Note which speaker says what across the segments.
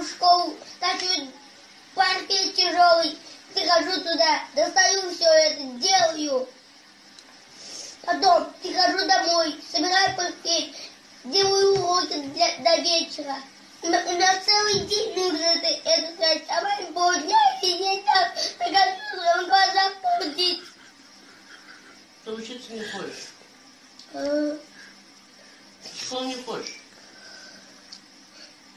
Speaker 1: в школу, ночует паркет тяжелый, прихожу туда, достаю все это, делаю. Потом прихожу домой, собираю паркет, делаю уроки для, до вечера. У меня целый день нужно это, это сказать, а маме полдня сидеть там на компьютере, в глазах крутить.
Speaker 2: Ты учиться не хочешь? Что э. не хочешь?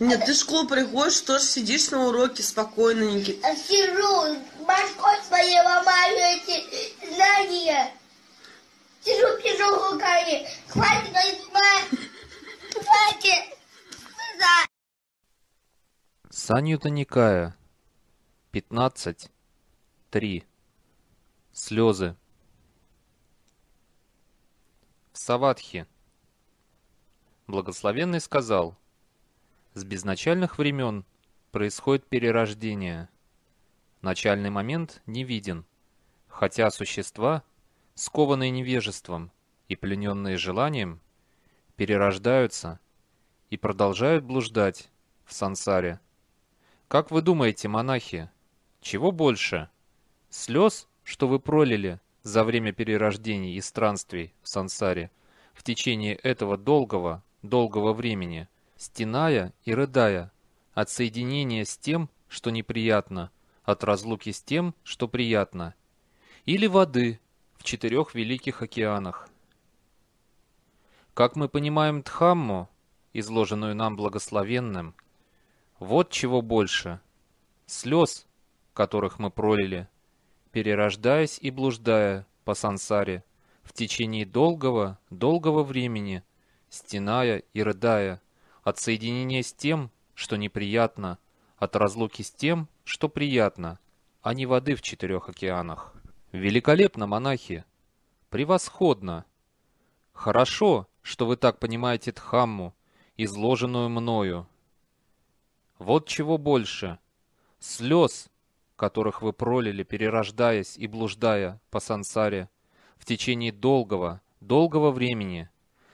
Speaker 1: Нет, ты в школу приходишь, тоже сидишь на уроке спокойно, Никит. Сижу, башкой своей ломаю эти знания. Сижу, сижу руками. Хватит, хватит.
Speaker 2: Саню Таникая. 15. 3. Слезы. В Благословенный сказал – с безначальных времен происходит перерождение. Начальный момент не виден, хотя существа, скованные невежеством и плененные желанием, перерождаются и продолжают блуждать в сансаре. Как вы думаете, монахи, чего больше? Слез, что вы пролили за время перерождений и странствий в сансаре в течение этого долгого, долгого времени – стеная и рыдая, от соединения с тем, что неприятно, от разлуки с тем, что приятно. Или воды в четырех великих океанах. Как мы понимаем Дхамму, изложенную нам благословенным, вот чего больше – слез, которых мы пролили, перерождаясь и блуждая по сансаре в течение долгого, долгого времени, стеная и рыдая, от соединения с тем, что неприятно, от разлуки с тем, что приятно, а не воды в четырех океанах. Великолепно, монахи! Превосходно! Хорошо, что вы так понимаете Дхамму, изложенную мною. Вот чего больше. Слез, которых вы пролили, перерождаясь и блуждая по сансаре, в течение долгого, долгого времени,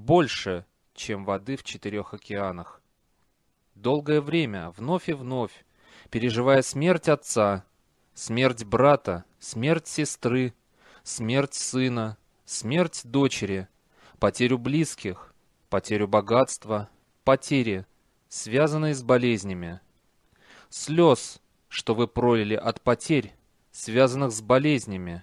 Speaker 2: больше, чем воды в четырех океанах. Долгое время, вновь и вновь, переживая смерть отца, смерть брата, смерть сестры, смерть сына, смерть дочери, потерю близких, потерю богатства, потери, связанные с болезнями. Слез, что вы пролили от потерь, связанных с болезнями,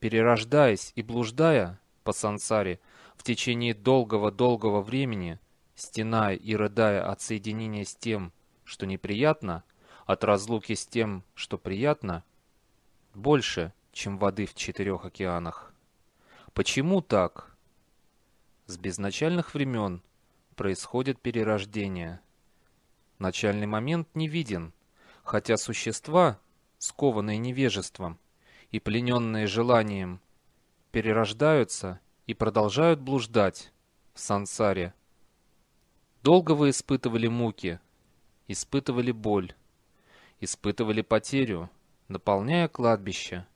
Speaker 2: перерождаясь и блуждая по сансаре, в течение долгого-долгого времени, стеная и рыдая от соединения с тем, что неприятно, от разлуки с тем, что приятно, больше, чем воды в четырех океанах. Почему так? С безначальных времен происходит перерождение. Начальный момент не виден, хотя существа, скованные невежеством и плененные желанием, перерождаются и продолжают блуждать в сансаре. Долго вы испытывали муки, испытывали боль, испытывали потерю, наполняя кладбище.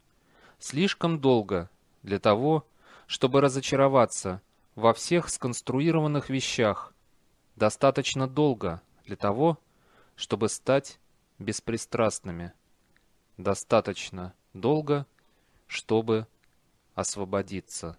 Speaker 2: Слишком долго для того, чтобы разочароваться во всех сконструированных вещах. Достаточно долго для того, чтобы стать беспристрастными. Достаточно долго, чтобы освободиться.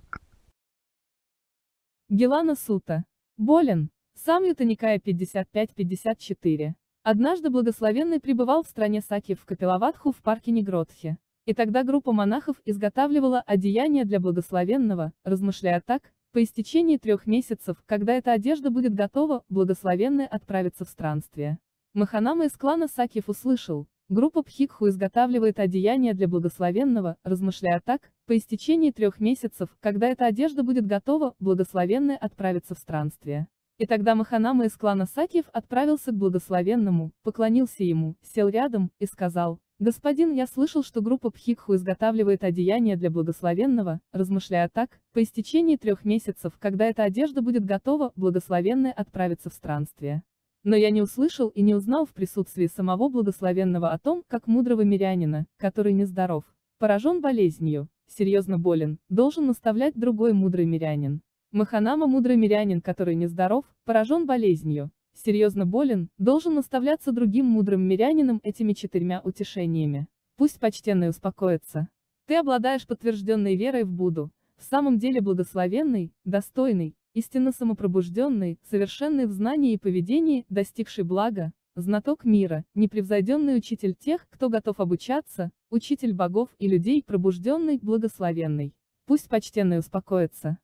Speaker 1: Гелана Сута. Болен. Сам Ютаникая 55-54. Однажды благословенный пребывал в стране Саки в Капилаватху в парке Негротхи. И тогда группа монахов изготавливала одеяния для благословенного, размышляя так, по истечении трех месяцев, когда эта одежда будет готова, благословенный отправится в странствие. Маханама из клана Сакиев услышал, Группа Пхикху изготавливает одеяния для благословенного, размышляя так, по истечении трех месяцев, когда эта одежда будет готова, благословенный отправится в странствие. И тогда Маханама из клана Сакиев отправился к благословенному, поклонился ему, сел рядом, и сказал, «Господин, я слышал, что группа Пхикху изготавливает одеяние для благословенного, размышляя так, по истечении трех месяцев, когда эта одежда будет готова, благословенный отправится в странствие. Но я не услышал и не узнал в присутствии самого благословенного о том, как мудрого мирянина, который нездоров, поражен болезнью, серьезно болен, должен наставлять другой мудрый мирянин. Маханама мудрый мирянин, который нездоров, поражен болезнью, серьезно болен, должен наставляться другим мудрым мирянином этими четырьмя утешениями. Пусть почтенный успокоится. Ты обладаешь подтвержденной верой в Будду, в самом деле благословенный, достойный, истинно самопробужденный, совершенный в знании и поведении, достигший блага, знаток мира, непревзойденный учитель тех, кто готов обучаться, учитель богов и людей, пробужденный, благословенный. Пусть почтенный успокоится.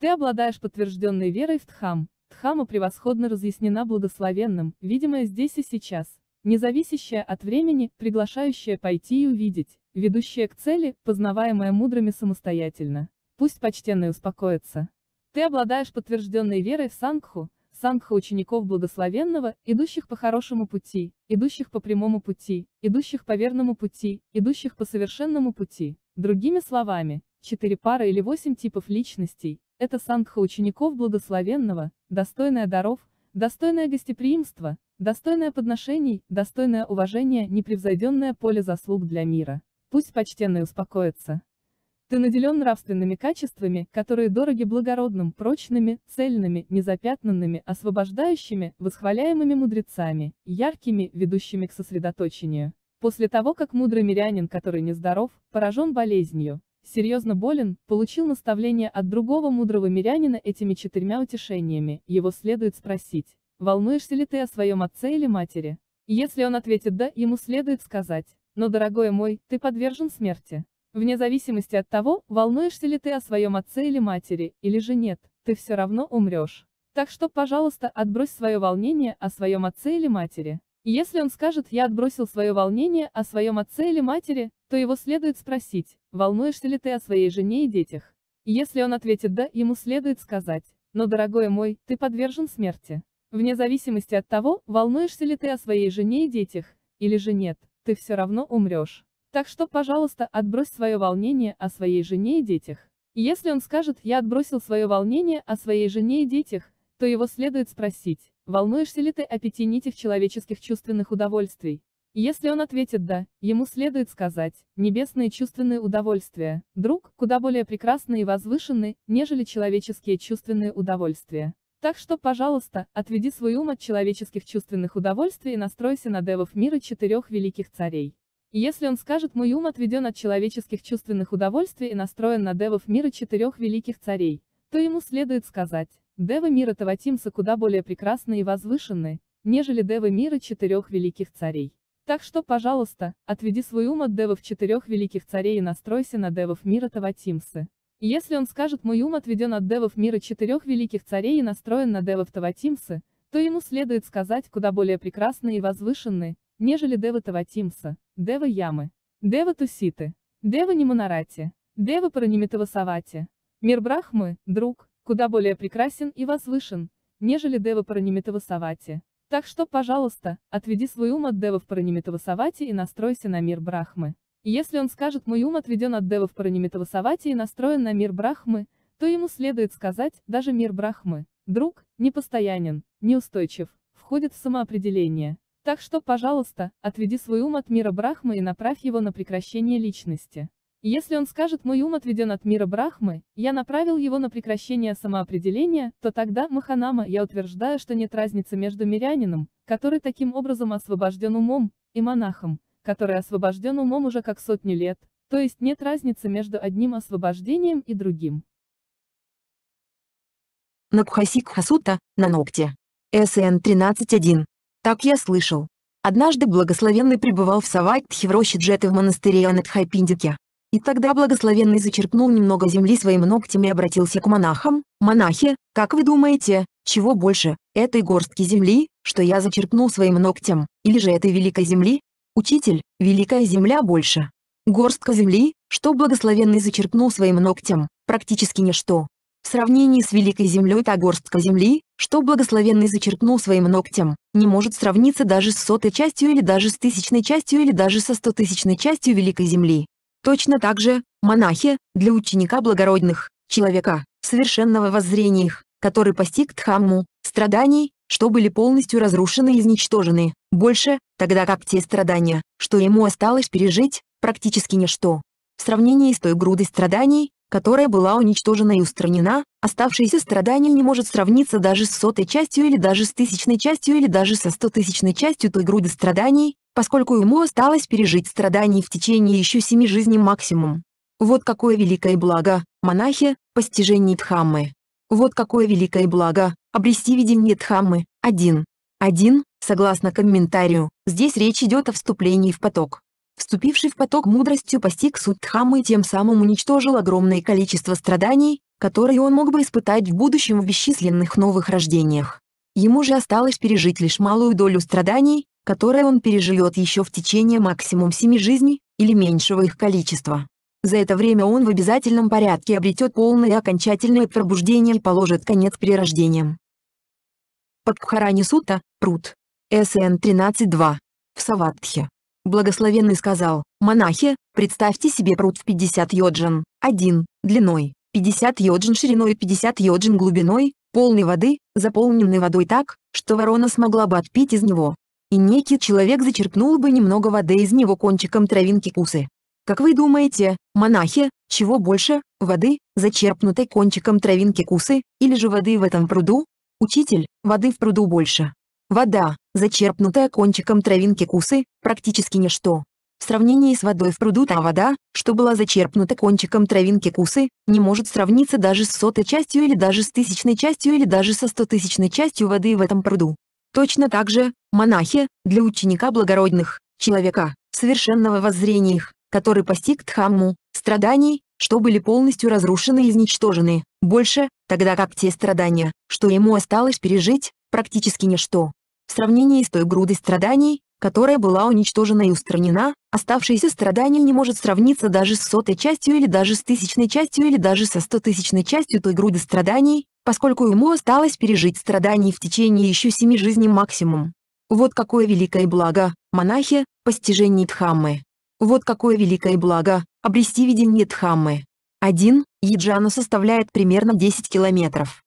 Speaker 1: Ты обладаешь подтвержденной верой в тхам. Тхама превосходно разъяснена благословенным, видимая здесь и сейчас, независящая от времени, приглашающая пойти и увидеть, ведущая к цели, познаваемая мудрыми самостоятельно. Пусть почтенный успокоится. Ты обладаешь подтвержденной верой в Сангху, Сангха учеников благословенного, идущих по хорошему пути, идущих по прямому пути, идущих по верному пути, идущих по совершенному пути. Другими словами, четыре пары или восемь типов личностей – это Сангха учеников благословенного, достойная даров, достойное гостеприимство, достойное подношений, достойное уважение, непревзойденное поле заслуг для мира. Пусть почтенный успокоится. Ты наделен нравственными качествами, которые дороги благородным, прочными, цельными, незапятнанными, освобождающими, восхваляемыми мудрецами, яркими, ведущими к сосредоточению. После того, как мудрый мирянин, который нездоров, поражен болезнью, серьезно болен, получил наставление от другого мудрого мирянина этими четырьмя утешениями, его следует спросить, волнуешься ли ты о своем отце или матери? Если он ответит «да», ему следует сказать, «Но, дорогой мой, ты подвержен смерти. Вне зависимости от того, волнуешься ли ты о своем отце или матери, или же нет, ты все равно умрешь. Так что, пожалуйста, отбрось свое волнение о своем отце или матери. Если он скажет «я отбросил свое волнение о своем отце или матери», то его следует спросить, волнуешься ли ты о своей жене и детях. Если он ответит «да», ему следует сказать, «но, дорогой мой, ты подвержен смерти». Вне зависимости от того, волнуешься ли ты о своей жене и детях, или же нет, ты все равно умрешь. Так что, пожалуйста, отбрось свое волнение о своей жене и детях. Если он скажет «я отбросил свое волнение о своей жене и детях», то его следует спросить, волнуешься ли ты о пяти нитях человеческих чувственных удовольствий. Если он ответит «да», ему следует сказать, небесные чувственные удовольствия, друг, куда более прекрасны и возвышены, нежели человеческие чувственные удовольствия. Так что, пожалуйста, отведи свой ум от человеческих чувственных удовольствий и настройся на девов мира четырех великих царей если он скажет «мой ум отведен от человеческих чувственных удовольствий и настроен на девов мира четырех великих царей», то ему следует сказать, девы мира Таватимса куда более прекрасны и возвышены, нежели девы мира четырех великих царей. Так что, пожалуйста, отведи свой ум от девов четырех великих царей и настройся на девов мира Таватимсы. Если он скажет «мой ум отведен от девов мира четырех великих царей и настроен на девов Таватимсы», то ему следует сказать куда более прекрасны и возвышены, нежели Дева Таватимса, Дева Ямы, Дева Туситы, Дева Нимонарати, Дева Паранимитавасавати. Мир Брахмы, друг, куда более прекрасен и возвышен, нежели Дева Паранимитавасавати. Так что, пожалуйста, отведи свой ум от Девов Паранимитавасавати и настройся на мир Брахмы. Если он скажет «мой ум отведен от Девов Паранимитавасавати и настроен на мир Брахмы», то ему следует сказать, даже мир Брахмы, друг, непостоянен, неустойчив, входит в самоопределение. Так что, пожалуйста, отведи свой ум от мира Брахмы и направь его на прекращение личности. Если он скажет «мой ум отведен от мира Брахмы, я направил его на прекращение самоопределения», то тогда, Маханама, я утверждаю, что нет разницы между мирянином, который таким образом освобожден умом, и монахом, который освобожден умом уже как сотни лет, то есть нет разницы между одним освобождением и другим.
Speaker 3: Накхасикха Сута, на ногте. СН 13.1 так я слышал. Однажды благословенный пребывал в Саватхи в роще Джеты в монастыре Анатхайпиндике. И тогда благословенный зачерпнул немного земли своим ногтем и обратился к монахам. «Монахи, как вы думаете, чего больше, этой горстки земли, что я зачерпнул своим ногтем, или же этой великой земли? Учитель, великая земля больше. Горстка земли, что благословенный зачерпнул своим ногтем, практически ничто. В сравнении с Великой Землей та горстка земли, что благословенный зачеркнул своим ногтем, не может сравниться даже с сотой частью или даже с тысячной частью или даже со стотысячной частью Великой Земли. Точно так же, монахи, для ученика благородных, человека, совершенного воззрения их, который постиг Дхамму, страданий, что были полностью разрушены и изничтожены, больше, тогда как те страдания, что ему осталось пережить, практически ничто. В сравнении с той грудой страданий, которая была уничтожена и устранена, оставшееся страдание не может сравниться даже с сотой частью или даже с тысячной частью или даже со стотысячной частью той груды страданий, поскольку ему осталось пережить страдания в течение еще семи жизней максимум. Вот какое великое благо, монахи, постижение Дхаммы. Вот какое великое благо, обрести видение Дхаммы. Один. Один, Согласно комментарию, здесь речь идет о вступлении в поток вступивший в поток мудростью постиг суть Дхаммы и тем самым уничтожил огромное количество страданий, которые он мог бы испытать в будущем в бесчисленных новых рождениях. Ему же осталось пережить лишь малую долю страданий, которые он переживет еще в течение максимум семи жизней, или меньшего их количества. За это время он в обязательном порядке обретет полное окончательное пробуждение и положит конец перерождениям. Под Пхарани Сута, Прут. СН 13.2. В Саватхе. Благословенный сказал, «Монахи, представьте себе пруд в 50 йоджин, один, длиной, 50 йоджин шириной и 50 йоджин глубиной, полной воды, заполненной водой так, что ворона смогла бы отпить из него. И некий человек зачерпнул бы немного воды из него кончиком травинки кусы. Как вы думаете, монахи, чего больше, воды, зачерпнутой кончиком травинки кусы, или же воды в этом пруду? Учитель, воды в пруду больше. Вода, зачерпнутая кончиком травинки кусы, практически ничто. В сравнении с водой в пруду та вода, что была зачерпнута кончиком травинки кусы, не может сравниться даже с сотой частью или даже с тысячной частью или даже со стотысячной частью воды в этом пруду. Точно так же, монахи, для ученика благородных, человека, совершенного воззрения их, который постиг Дхамму, страданий, что были полностью разрушены и изничтожены, больше, тогда как те страдания, что ему осталось пережить, практически ничто в сравнении с той грудой страданий, которая была уничтожена и устранена, оставшееся страдание не может сравниться даже с сотой частью или даже с тысячной частью или даже со стотысячной частью той груды страданий, поскольку ему осталось пережить страдания в течение еще семи жизней максимум. Вот какое великое благо, монахи, постижение Дхаммы. Вот какое великое благо, обрести видение Дхаммы. 1. Яджана составляет примерно 10 километров.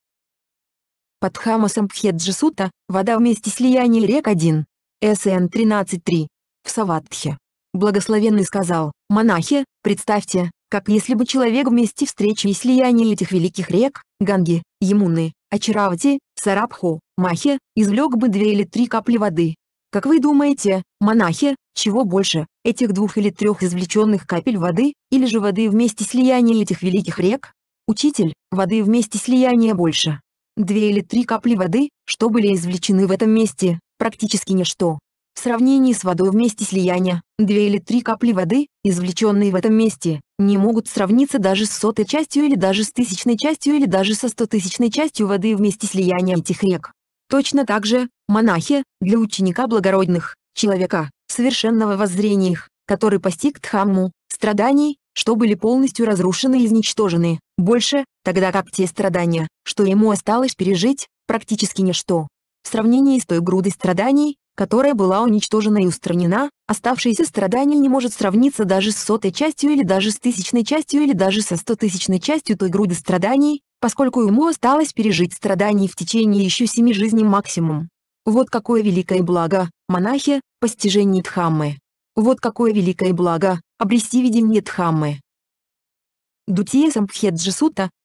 Speaker 3: Под Хамасом Кхеджисута, вода вместе слияния рек 1. СН 13.3. В Саватхе. Благословенный сказал, монахи, представьте, как если бы человек вместе встречи и слияния этих великих рек, Ганги, Ямуны, Ачаравати, Сарабху, Махи, извлек бы две или три капли воды. Как вы думаете, монахи, чего больше, этих двух или трех извлеченных капель воды, или же воды вместе слияния этих великих рек? Учитель, воды вместе слияния больше. Две или три капли воды, что были извлечены в этом месте, практически ничто. В сравнении с водой вместе слияния, две или три капли воды, извлеченные в этом месте, не могут сравниться даже с сотой частью или даже с тысячной частью или даже со стотысячной частью воды вместе слияния этих рек. Точно так же, монахи, для ученика благородных, человека, совершенного воззрения их, который постиг Дхамму, страданий, что были полностью разрушены и изничтожены, больше, тогда как те страдания, что ему осталось пережить, практически ничто. В сравнении с той грудой страданий, которая была уничтожена и устранена, оставшееся страдание не может сравниться даже с сотой частью или даже с тысячной частью или даже со стотысячной частью той груды страданий, поскольку ему осталось пережить страдания в течение еще семи жизней максимум. Вот какое великое благо, монахи, постижение Дхаммы. Вот какое великое благо, обрести видение Дхаммы. Дутия Самбхеджи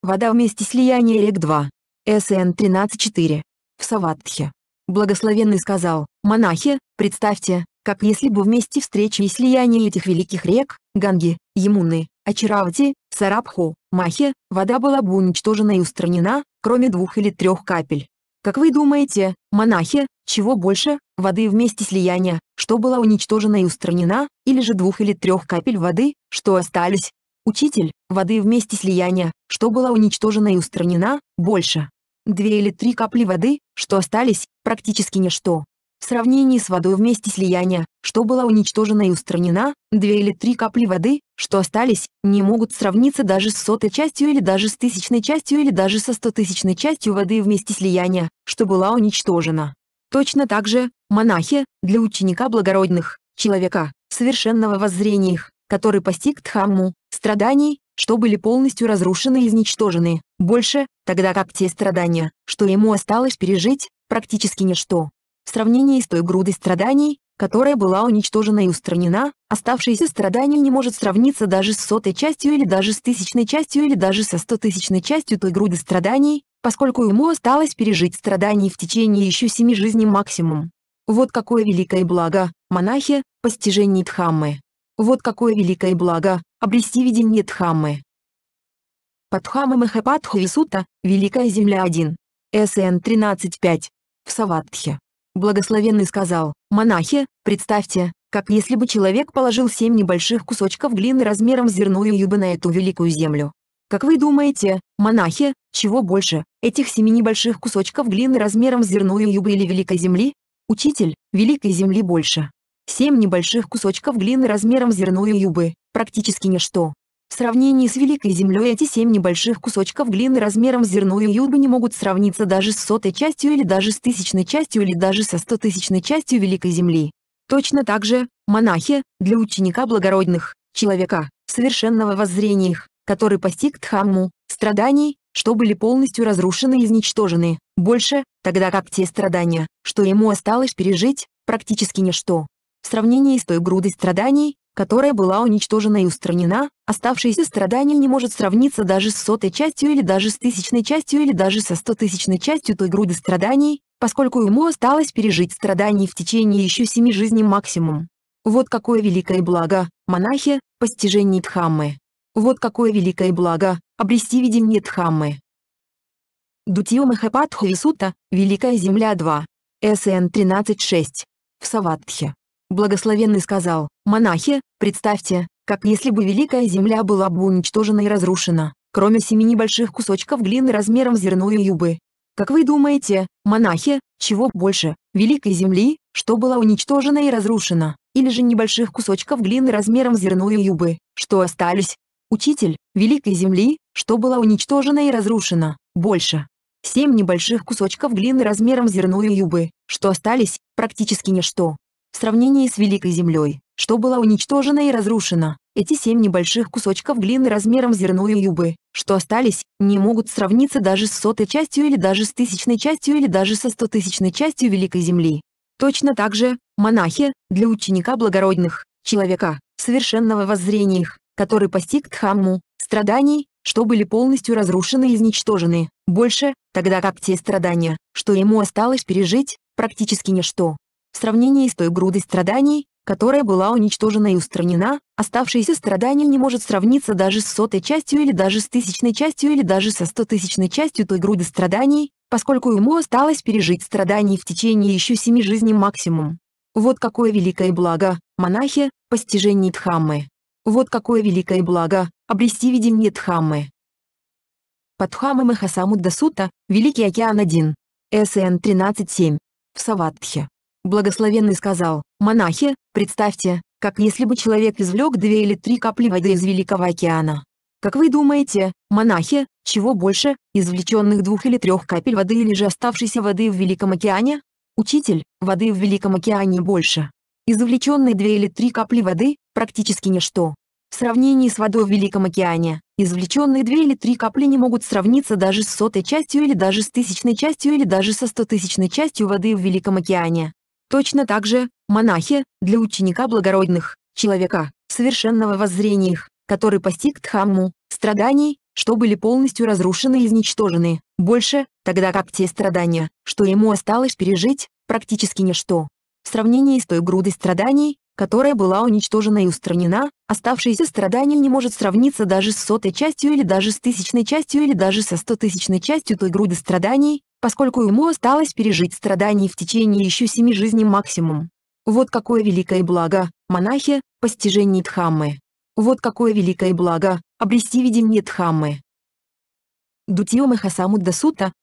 Speaker 3: вода вместе слияния рек 2. СН 13.4. В Саватхе. Благословенный сказал, монахи, представьте, как если бы вместе встречи и слияние этих великих рек, Ганги, Ямуны, Ачаравати, Сарабху, Махе, вода была бы уничтожена и устранена, кроме двух или трех капель. Как вы думаете, монахи, чего больше, воды вместе слияния, что была уничтожена и устранена, или же двух или трех капель воды, что остались. Учитель, воды вместе слияния, что была уничтожена и устранена, больше. Две или три капли воды, что остались, практически ничто. В сравнении с водой вместе слияния, что была уничтожена и устранена, две или три капли воды, что остались, не могут сравниться даже с сотой частью или даже с тысячной частью или даже со стотысячной частью воды вместе слияния, что была уничтожена. Точно так же, монахи, для ученика благородных, человека, совершенного воззрения их, который постиг Дхамму, страданий, что были полностью разрушены и изничтожены, больше, тогда как те страдания, что ему осталось пережить, практически ничто. В сравнении с той грудой страданий, которая была уничтожена и устранена, оставшееся страдание не может сравниться даже с сотой частью или даже с тысячной частью или даже со стотысячной частью той груды страданий, поскольку ему осталось пережить страданий в течение еще семи жизней максимум. Вот какое великое благо, монахи, постижение Дхаммы. Вот какое великое благо, обрести видение Дхаммы. Падхама Махападху Висута, Великая Земля 1. СН 13.5. В Саватхе. Благословенный сказал, монахи, представьте, как если бы человек положил семь небольших кусочков глины размером с зерную юбы на эту великую землю. Как вы думаете, монахи, чего больше, этих семи небольших кусочков глины размером с зерную юбы или великой земли? Учитель, великой земли больше. Семь небольших кусочков глины размером зерно и юбы, практически ничто. В сравнении с Великой Землей эти семь небольших кусочков глины размером зерно и юбы не могут сравниться даже с сотой частью или даже с тысячной частью или даже со стотысячной частью Великой Земли. Точно так же, монахи, для ученика благородных, человека, совершенного воззрения их, который постиг Дхамму, страданий, что были полностью разрушены и изничтожены, больше, тогда как те страдания, что ему осталось пережить, практически ничто. В сравнении с той грудой страданий, которая была уничтожена и устранена, оставшееся страдание не может сравниться даже с сотой частью или даже с тысячной частью или даже со стотысячной частью той груды страданий, поскольку ему осталось пережить страдания в течение еще семи жизней максимум. Вот какое великое благо, монахи, постижение Дхаммы. Вот какое великое благо, обрести видение Дхаммы. Дутио Махападху Сута, Великая Земля 2. СН 13.6. В Саватхе. Благословенный сказал, «Монахи, представьте, как если бы Великая Земля была бы уничтожена и разрушена, кроме семи небольших кусочков глины размером зерно зерную юбы. Как вы думаете, монахи, чего больше, Великой Земли, что была уничтожена и разрушена, или же небольших кусочков глины размером зерно зерную юбы, что остались? Учитель, Великой Земли, что была уничтожена и разрушена, больше. Семь небольших кусочков глины размером зерно зерную юбы, что остались, практически ничто. В сравнении с Великой Землей, что была уничтожена и разрушена, эти семь небольших кусочков глины размером зерно зерную юбы, что остались, не могут сравниться даже с сотой частью или даже с тысячной частью или даже со стотысячной частью Великой Земли. Точно так же, монахи, для ученика благородных, человека, совершенного воззрения их, который постиг Дхамму, страданий, что были полностью разрушены и изничтожены. Больше, тогда как те страдания, что ему осталось пережить, практически ничто. В сравнении с той грудой страданий, которая была уничтожена и устранена, оставшееся страдание не может сравниться даже с сотой частью или даже с тысячной частью или даже со стотысячной частью той груды страданий, поскольку ему осталось пережить страдания в течение еще семи жизней максимум. Вот какое великое благо, монахи, постижение Дхаммы. Вот какое великое благо, обрести видение Дхаммы. Под Дхаммой Хасамудда Сута, Великий океан 1, СН 13.7, в Саватхе. Благословенный сказал, монахи, представьте, как если бы человек извлек две или три капли воды из Великого океана. Как вы думаете, монахи, чего больше, извлеченных двух или трех капель воды или же оставшейся воды в Великом океане? Учитель, воды в Великом океане больше. Извлеченные две или три капли воды – практически ничто. В сравнении с водой в Великом океане, извлеченные две или три капли не могут сравниться даже с сотой частью или даже с тысячной частью или даже со стотысячной частью воды в Великом океане. Точно так же, монахи, для ученика благородных, человека, совершенного во их, который постиг Дхамму, страданий, что были полностью разрушены и изничтожены, больше, тогда как те страдания, что ему осталось пережить, практически ничто. В сравнении с той грудой страданий, которая была уничтожена и устранена, оставшееся страдание не может сравниться даже с сотой частью или даже с тысячной частью или даже со стотысячной частью той груды страданий, поскольку ему осталось пережить страдания в течение еще семи жизней максимум. Вот какое великое благо, монахи, постижение Дхаммы. Вот какое великое благо, обрести видение Дхаммы. Дутио Махасамудда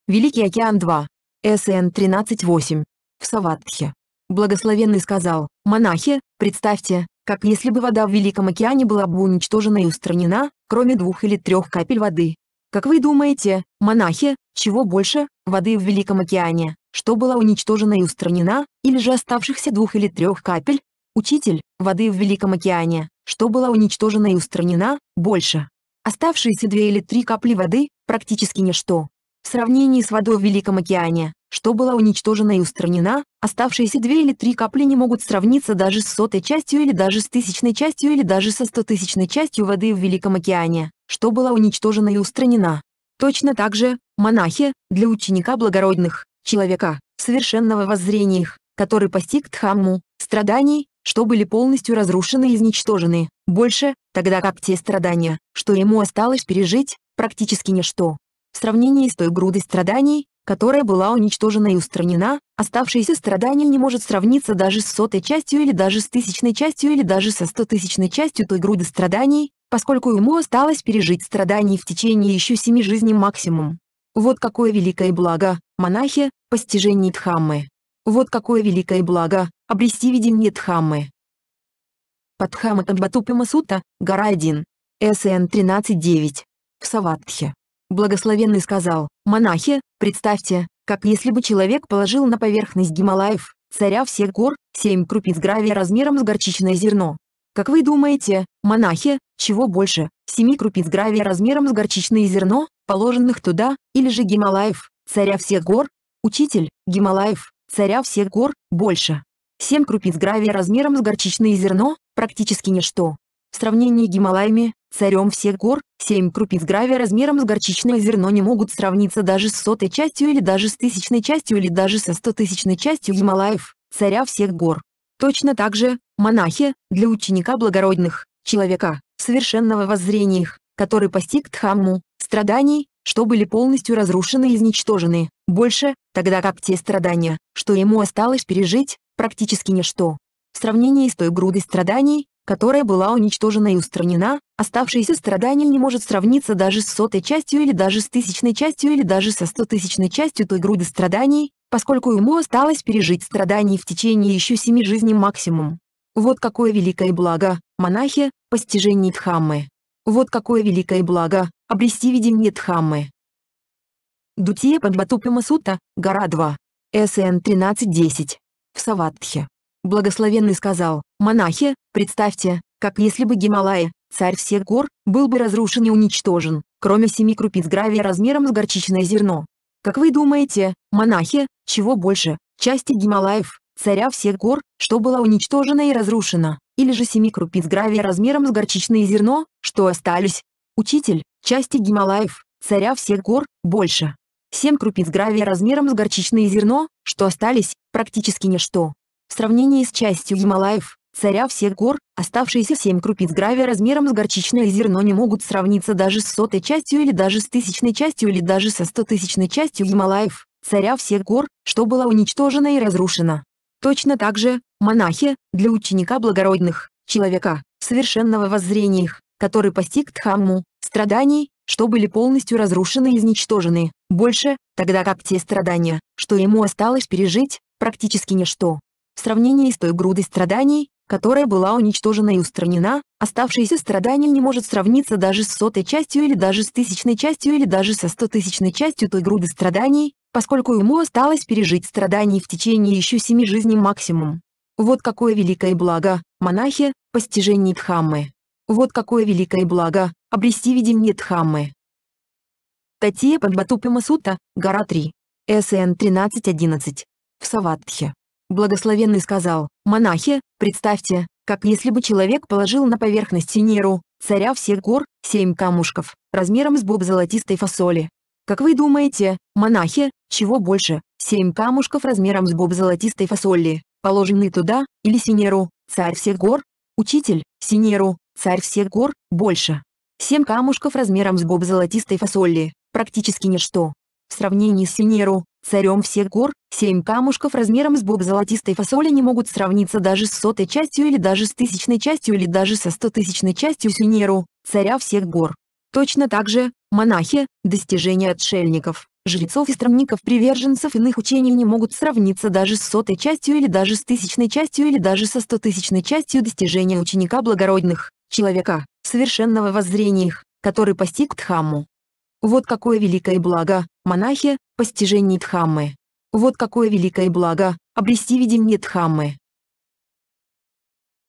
Speaker 3: Великий океан 2, СН 13.8, в Саватхе. Благословенный сказал, «Монахи, представьте, как если бы вода в Великом океане была бы уничтожена и устранена, кроме двух или трех капель воды. Как вы думаете, монахи, чего больше, воды в Великом океане, что была уничтожена и устранена, или же оставшихся двух или трех капель? Учитель, воды в Великом океане, что была уничтожена и устранена, больше. Оставшиеся две или три капли воды – практически ничто. В сравнении с водой в Великом океане, что была уничтожена и устранена, оставшиеся две или три капли не могут сравниться даже с сотой частью или даже с тысячной частью или даже со стотысячной частью воды в Великом океане, что была уничтожена и устранена. Точно так же, монахи, для ученика благородных, человека, совершенного воззрения их, который постиг Дхамму, страданий, что были полностью разрушены и изничтожены, больше, тогда как те страдания, что ему осталось пережить, практически ничто в сравнении с той грудой страданий, которая была уничтожена и устранена, оставшееся страдание не может сравниться даже с сотой частью или даже с тысячной частью или даже со стотысячной частью той груды страданий, поскольку ему осталось пережить страдания в течение еще семи жизней максимум. Вот какое великое благо, монахи, постижение Дхаммы. Вот какое великое благо, обрести видение Дхаммы. Падхама Камбатупима масута, гора 1. СН 13.9. В Саватхе. Благословенный сказал, «Монахи, представьте, как если бы человек положил на поверхность Гималаев, царя всех гор, семь крупиц гравия размером с горчичное зерно. Как вы думаете, монахи, чего больше, семи крупиц гравия размером с горчичное зерно, положенных туда, или же Гималаев, царя всех гор? Учитель, Гималаев, царя всех гор, больше. Семь крупиц гравия размером с горчичное зерно – практически ничто. В сравнении с Гималаями, Царем всех гор, семь крупиц гравия размером с горчичное зерно не могут сравниться даже с сотой частью или даже с тысячной частью или даже со стотысячной частью Гималаев, царя всех гор. Точно так же, монахи, для ученика благородных, человека, совершенного воззрения их, который постиг Дхамму, страданий, что были полностью разрушены и изничтожены, больше, тогда как те страдания, что ему осталось пережить, практически ничто. В сравнении с той грудой страданий, которая была уничтожена и устранена, оставшееся страдание не может сравниться даже с сотой частью или даже с тысячной частью или даже со стотысячной частью той груды страданий, поскольку ему осталось пережить страдания в течение еще семи жизней максимум. Вот какое великое благо, монахи, постижение Дхаммы. Вот какое великое благо, обрести видение Дхаммы. Дутия Падбатупима Сута, гора 2. СН 13.10. В Саватхе. Благословенный сказал, «Монахи, представьте, как если бы Гималаи, царь всех гор, был бы разрушен и уничтожен, кроме семи крупиц гравия размером с горчичное зерно. Как вы думаете, монахи, чего больше, части Гималаев, царя всех гор, что было уничтожено и разрушено, или же семи крупиц гравия размером с горчичное зерно, что остались? Учитель, части Гималаев, царя всех гор, больше. Семь крупиц гравия размером с горчичное зерно, что остались, практически ничто. В сравнении с частью Гималаев, царя всех гор, оставшиеся семь крупиц гравия размером с горчичное зерно не могут сравниться даже с сотой частью или даже с тысячной частью или даже со стотысячной частью Гималаев, царя всех гор, что было уничтожено и разрушено. Точно так же, монахи, для ученика благородных, человека, совершенного воззрения их, который постиг Дхамму, страданий, что были полностью разрушены и изничтожены, больше, тогда как те страдания, что ему осталось пережить, практически ничто в сравнении с той грудой страданий, которая была уничтожена и устранена, оставшееся страдание не может сравниться даже с сотой частью или даже с тысячной частью или даже со стотысячной частью той груды страданий, поскольку ему осталось пережить страдания в течение еще семи жизней максимум. Вот какое великое благо, монахи, постижение Дхаммы. Вот какое великое благо, обрести видение Дхаммы. Татья Падбатупима Сута, гора 3. СН 13.11. В Саватхе. Благословенный сказал, «Монахи, представьте, как если бы человек положил на поверхность синеру, царя всех гор, семь камушков, размером с боб золотистой фасоли. Как вы думаете, монахи, чего больше, семь камушков размером с боб золотистой фасоли, положенные туда, или Синеру, царь всех гор? Учитель, Синеру, царь всех гор, больше. Семь камушков размером с боб золотистой фасоли, практически ничто. В сравнении с Синеру, царем всех гор, семь камушков размером с боб золотистой фасоли не могут сравниться даже с сотой частью или даже с тысячной частью или даже со стотысячной частью Сюнеру, царя всех гор. Точно так же, монахи, достижения отшельников, жрецов и странников приверженцев иных учений не могут сравниться даже с сотой частью или даже с тысячной частью или даже со стотысячной частью достижения ученика благородных, человека, совершенного воззрения их, который постиг Дхамму. Вот какое великое благо, монахи, постижении Дхаммы. Вот какое великое благо – обрести видение Дхаммы.